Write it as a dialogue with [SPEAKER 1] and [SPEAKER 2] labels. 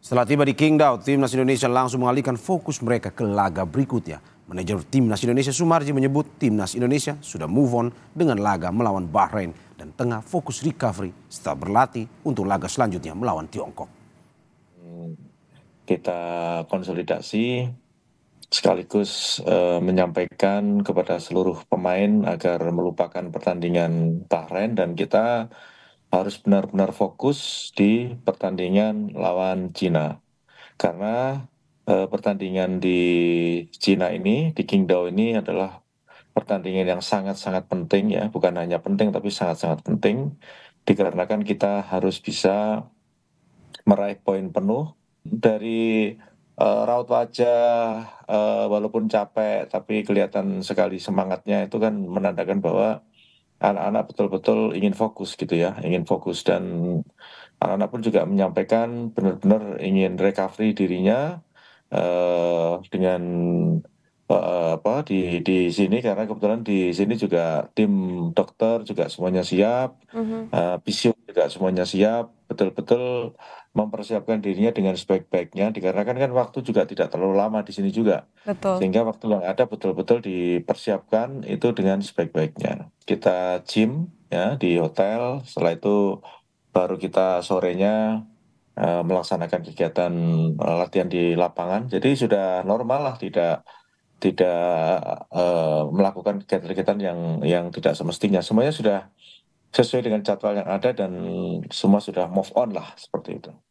[SPEAKER 1] Setelah tiba di Qingdao, timnas Indonesia langsung mengalihkan fokus mereka ke laga berikutnya. Manajer timnas Indonesia Sumarji menyebut timnas Indonesia sudah move on dengan laga melawan Bahrain dan tengah fokus recovery setelah berlatih untuk laga selanjutnya melawan Tiongkok.
[SPEAKER 2] Kita konsolidasi sekaligus uh, menyampaikan kepada seluruh pemain agar melupakan pertandingan Bahrain dan kita harus benar-benar fokus di pertandingan lawan Cina karena eh, pertandingan di Cina ini di Qingdao ini adalah pertandingan yang sangat-sangat penting ya bukan hanya penting tapi sangat-sangat penting dikarenakan kita harus bisa meraih poin penuh dari uh, raut wajah uh, walaupun capek tapi kelihatan sekali semangatnya itu kan menandakan bahwa anak-anak betul-betul ingin fokus gitu ya, ingin fokus dan anak-anak pun juga menyampaikan benar-benar ingin recovery dirinya uh, dengan uh, apa di di sini karena kebetulan di sini juga tim dokter juga semuanya siap, uh -huh. uh, juga semuanya siap, betul-betul mempersiapkan dirinya dengan sebaik-baiknya dikarenakan kan waktu juga tidak terlalu lama di sini juga, Betul. sehingga waktu yang ada betul-betul dipersiapkan itu dengan sebaik-baiknya kita gym ya di hotel setelah itu baru kita sorenya uh, melaksanakan kegiatan uh, latihan di lapangan jadi sudah normal lah tidak tidak uh, melakukan kegiatan-kegiatan yang yang tidak semestinya semuanya sudah sesuai dengan jadwal yang ada dan semua sudah move on lah seperti itu